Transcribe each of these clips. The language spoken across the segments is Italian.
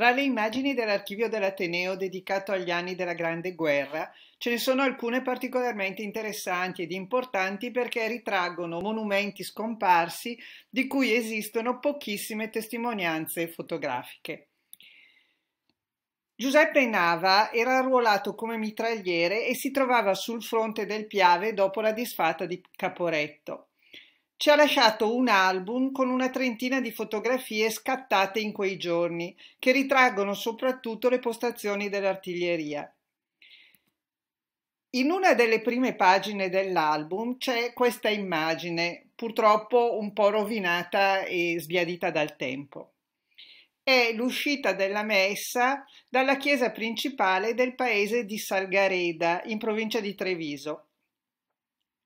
Tra le immagini dell'archivio dell'Ateneo dedicato agli anni della Grande Guerra ce ne sono alcune particolarmente interessanti ed importanti perché ritraggono monumenti scomparsi di cui esistono pochissime testimonianze fotografiche. Giuseppe Nava era arruolato come mitragliere e si trovava sul fronte del Piave dopo la disfatta di Caporetto. Ci ha lasciato un album con una trentina di fotografie scattate in quei giorni, che ritraggono soprattutto le postazioni dell'artiglieria. In una delle prime pagine dell'album c'è questa immagine, purtroppo un po' rovinata e sbiadita dal tempo. È l'uscita della messa dalla chiesa principale del paese di Salgareda, in provincia di Treviso.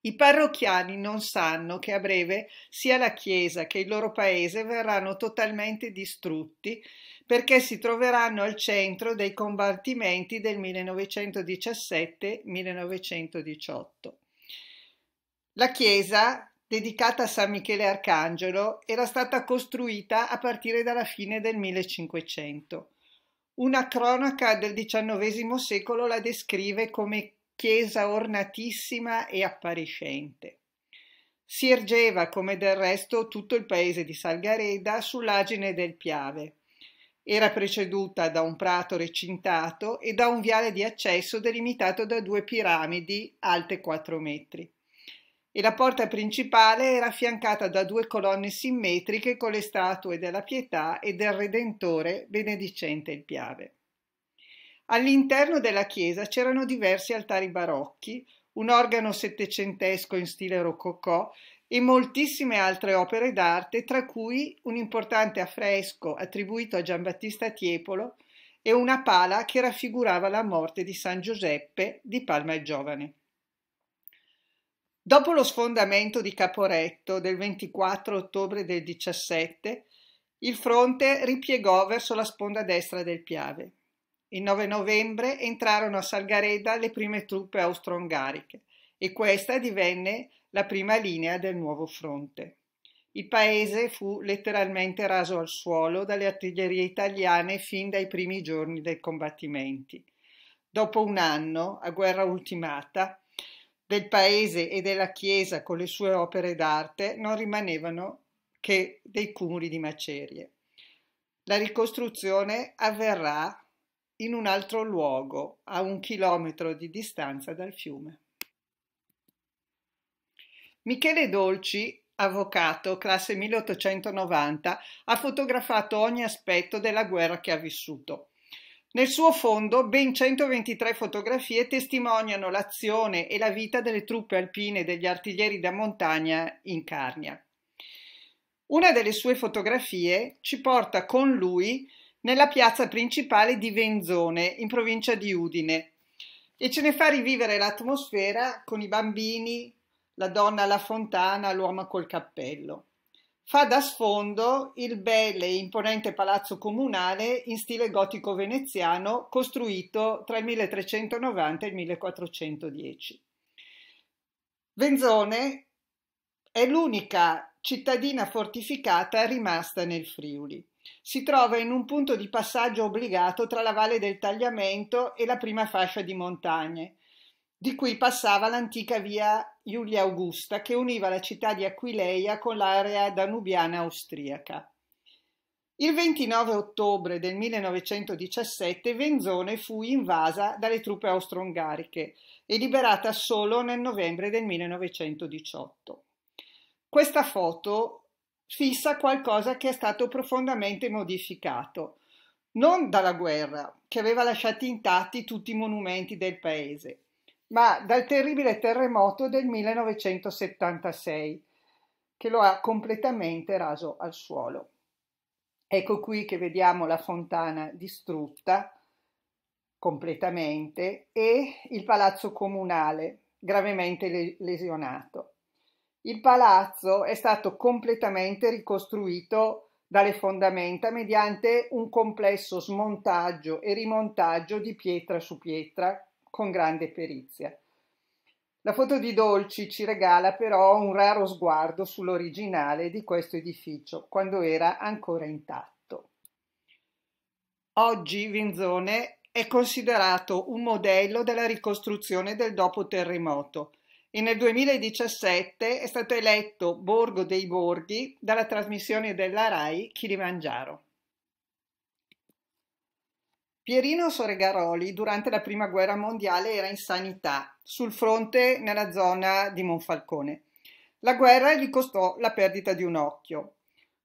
I parrocchiani non sanno che a breve sia la chiesa che il loro paese verranno totalmente distrutti perché si troveranno al centro dei combattimenti del 1917-1918. La chiesa, dedicata a San Michele Arcangelo, era stata costruita a partire dalla fine del 1500. Una cronaca del XIX secolo la descrive come chiesa ornatissima e appariscente. Si ergeva, come del resto tutto il paese di Salgareda, sull'agine del Piave. Era preceduta da un prato recintato e da un viale di accesso delimitato da due piramidi alte 4 metri. E la porta principale era affiancata da due colonne simmetriche con le statue della Pietà e del Redentore benedicente il Piave. All'interno della chiesa c'erano diversi altari barocchi, un organo settecentesco in stile rococò e moltissime altre opere d'arte, tra cui un importante affresco attribuito a Giambattista Tiepolo e una pala che raffigurava la morte di San Giuseppe di Palma il Giovane. Dopo lo sfondamento di Caporetto del 24 ottobre del 17, il fronte ripiegò verso la sponda destra del Piave. Il 9 novembre entrarono a Salgareda le prime truppe austro-ungariche e questa divenne la prima linea del nuovo fronte. Il paese fu letteralmente raso al suolo dalle artiglierie italiane fin dai primi giorni dei combattimenti. Dopo un anno, a guerra ultimata, del paese e della chiesa con le sue opere d'arte non rimanevano che dei cumuli di macerie. La ricostruzione avverrà in un altro luogo a un chilometro di distanza dal fiume. Michele Dolci, avvocato, classe 1890, ha fotografato ogni aspetto della guerra che ha vissuto. Nel suo fondo ben 123 fotografie testimoniano l'azione e la vita delle truppe alpine e degli artiglieri da montagna in Carnia. Una delle sue fotografie ci porta con lui nella piazza principale di Venzone, in provincia di Udine, e ce ne fa rivivere l'atmosfera con i bambini, la donna alla fontana, l'uomo col cappello. Fa da sfondo il bel e imponente palazzo comunale in stile gotico veneziano costruito tra il 1390 e il 1410. Venzone è l'unica cittadina fortificata rimasta nel Friuli. Si trova in un punto di passaggio obbligato tra la valle del Tagliamento e la prima fascia di montagne, di cui passava l'antica via Giulia Augusta che univa la città di Aquileia con l'area danubiana austriaca. Il 29 ottobre del 1917 Venzone fu invasa dalle truppe austro-ungariche e liberata solo nel novembre del 1918. Questa foto fissa qualcosa che è stato profondamente modificato, non dalla guerra, che aveva lasciato intatti tutti i monumenti del paese, ma dal terribile terremoto del 1976, che lo ha completamente raso al suolo. Ecco qui che vediamo la fontana distrutta completamente e il palazzo comunale gravemente lesionato. Il palazzo è stato completamente ricostruito dalle fondamenta mediante un complesso smontaggio e rimontaggio di pietra su pietra con grande perizia. La foto di Dolci ci regala però un raro sguardo sull'originale di questo edificio, quando era ancora intatto. Oggi Vinzone è considerato un modello della ricostruzione del dopo terremoto e nel 2017 è stato eletto Borgo dei Borghi dalla trasmissione della RAI Kilimangiaro. Pierino Soregaroli durante la Prima Guerra Mondiale era in sanità sul fronte nella zona di Monfalcone. La guerra gli costò la perdita di un occhio.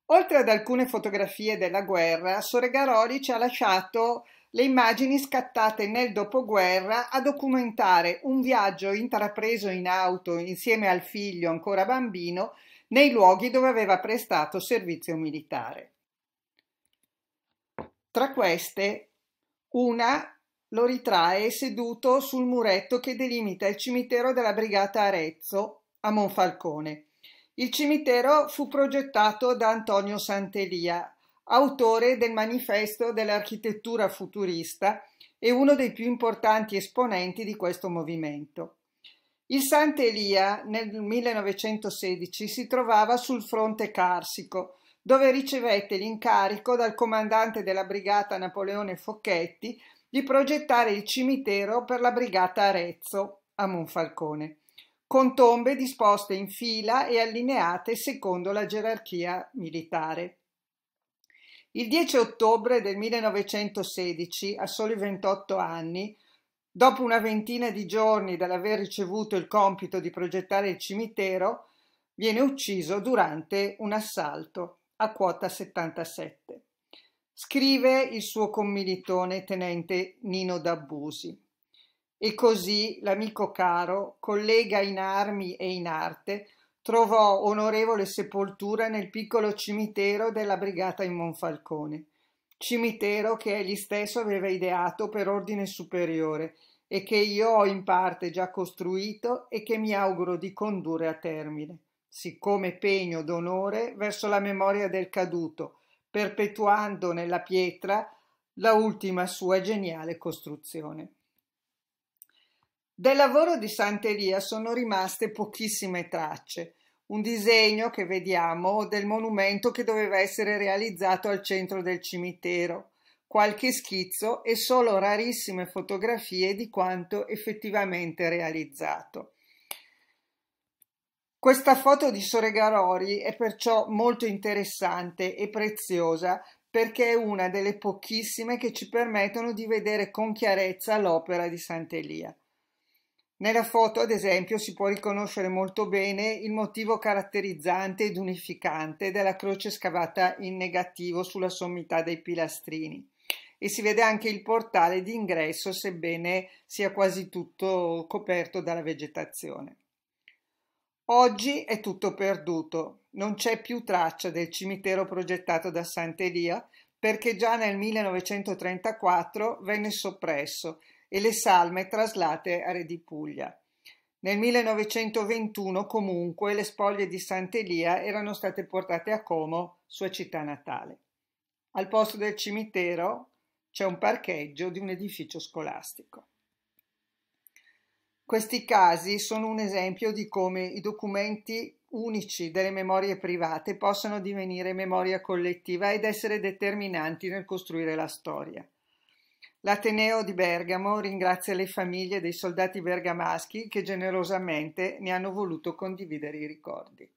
Oltre ad alcune fotografie della guerra, Soregaroli ci ha lasciato le immagini scattate nel dopoguerra a documentare un viaggio intrapreso in auto insieme al figlio ancora bambino nei luoghi dove aveva prestato servizio militare. Tra queste, una lo ritrae seduto sul muretto che delimita il cimitero della Brigata Arezzo a Monfalcone. Il cimitero fu progettato da Antonio Santelia, autore del manifesto dell'architettura futurista e uno dei più importanti esponenti di questo movimento. Il Sant'Elia nel 1916 si trovava sul fronte carsico, dove ricevette l'incarico dal comandante della brigata Napoleone Focchetti di progettare il cimitero per la brigata Arezzo a Monfalcone, con tombe disposte in fila e allineate secondo la gerarchia militare. Il 10 ottobre del 1916, a soli 28 anni, dopo una ventina di giorni dall'aver ricevuto il compito di progettare il cimitero, viene ucciso durante un assalto a quota 77. Scrive il suo commilitone tenente Nino D'Abusi. E così l'amico caro, collega in armi e in arte, trovò onorevole sepoltura nel piccolo cimitero della brigata in Monfalcone, cimitero che egli stesso aveva ideato per ordine superiore e che io ho in parte già costruito e che mi auguro di condurre a termine, siccome pegno d'onore verso la memoria del caduto, perpetuando nella pietra la ultima sua geniale costruzione. Del lavoro di Santeria sono rimaste pochissime tracce. Un disegno che vediamo del monumento che doveva essere realizzato al centro del cimitero, qualche schizzo e solo rarissime fotografie di quanto effettivamente realizzato. Questa foto di Soregarori è perciò molto interessante e preziosa perché è una delle pochissime che ci permettono di vedere con chiarezza l'opera di Sant'Elia. Nella foto, ad esempio, si può riconoscere molto bene il motivo caratterizzante ed unificante della croce scavata in negativo sulla sommità dei pilastrini e si vede anche il portale d'ingresso, sebbene sia quasi tutto coperto dalla vegetazione. Oggi è tutto perduto, non c'è più traccia del cimitero progettato da Sant'Elia perché già nel 1934 venne soppresso e le salme traslate a Re di Puglia. Nel 1921 comunque le spoglie di Sant'Elia erano state portate a Como, sua città natale. Al posto del cimitero c'è un parcheggio di un edificio scolastico. Questi casi sono un esempio di come i documenti unici delle memorie private possano divenire memoria collettiva ed essere determinanti nel costruire la storia. L'Ateneo di Bergamo ringrazia le famiglie dei soldati bergamaschi che generosamente ne hanno voluto condividere i ricordi.